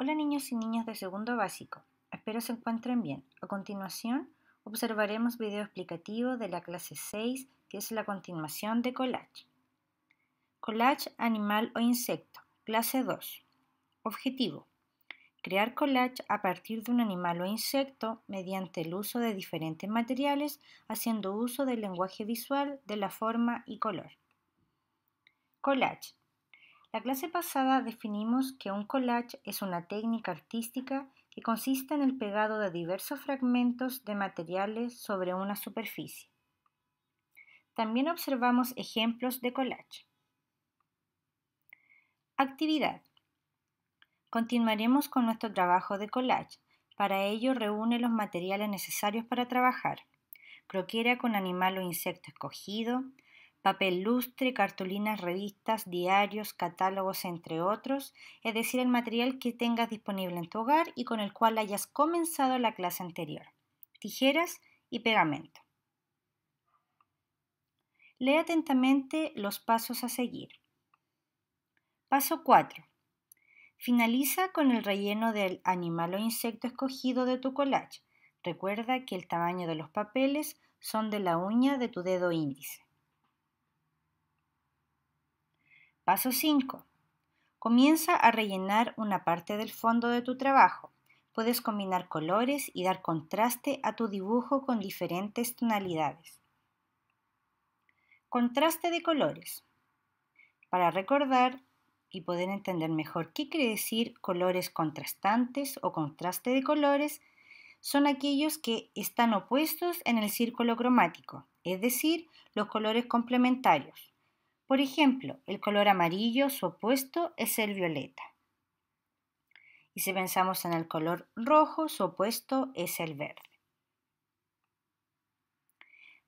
Hola niños y niñas de segundo básico, espero se encuentren bien. A continuación, observaremos video explicativo de la clase 6, que es la continuación de collage. Collage animal o insecto, clase 2. Objetivo. Crear collage a partir de un animal o insecto mediante el uso de diferentes materiales, haciendo uso del lenguaje visual, de la forma y color. Collage la clase pasada definimos que un collage es una técnica artística que consiste en el pegado de diversos fragmentos de materiales sobre una superficie. También observamos ejemplos de collage. Actividad. Continuaremos con nuestro trabajo de collage. Para ello reúne los materiales necesarios para trabajar. Croquera con animal o insecto escogido, papel lustre, cartulinas, revistas, diarios, catálogos, entre otros, es decir, el material que tengas disponible en tu hogar y con el cual hayas comenzado la clase anterior, tijeras y pegamento. Lee atentamente los pasos a seguir. Paso 4. Finaliza con el relleno del animal o insecto escogido de tu collage. Recuerda que el tamaño de los papeles son de la uña de tu dedo índice. Paso 5. Comienza a rellenar una parte del fondo de tu trabajo. Puedes combinar colores y dar contraste a tu dibujo con diferentes tonalidades. Contraste de colores. Para recordar y poder entender mejor qué quiere decir colores contrastantes o contraste de colores, son aquellos que están opuestos en el círculo cromático, es decir, los colores complementarios. Por ejemplo, el color amarillo, su opuesto es el violeta. Y si pensamos en el color rojo, su opuesto es el verde.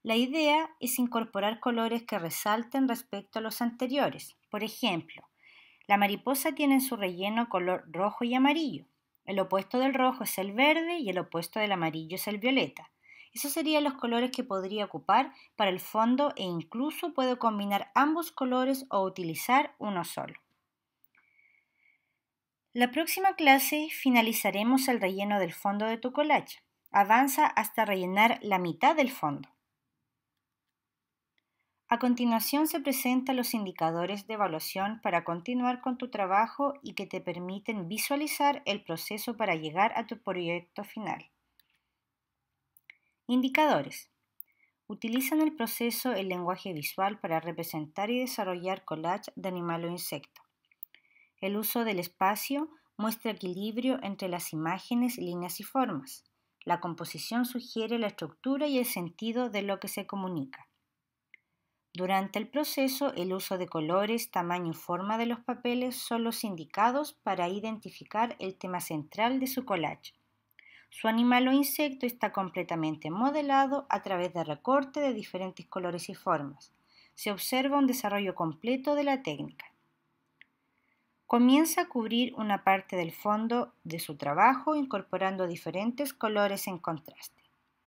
La idea es incorporar colores que resalten respecto a los anteriores. Por ejemplo, la mariposa tiene en su relleno color rojo y amarillo. El opuesto del rojo es el verde y el opuesto del amarillo es el violeta. Esos serían los colores que podría ocupar para el fondo e incluso puedo combinar ambos colores o utilizar uno solo. La próxima clase finalizaremos el relleno del fondo de tu collage. Avanza hasta rellenar la mitad del fondo. A continuación se presentan los indicadores de evaluación para continuar con tu trabajo y que te permiten visualizar el proceso para llegar a tu proyecto final. Indicadores. Utilizan el proceso el lenguaje visual para representar y desarrollar collage de animal o insecto. El uso del espacio muestra equilibrio entre las imágenes, líneas y formas. La composición sugiere la estructura y el sentido de lo que se comunica. Durante el proceso, el uso de colores, tamaño y forma de los papeles son los indicados para identificar el tema central de su collage. Su animal o insecto está completamente modelado a través de recorte de diferentes colores y formas. Se observa un desarrollo completo de la técnica. Comienza a cubrir una parte del fondo de su trabajo incorporando diferentes colores en contraste.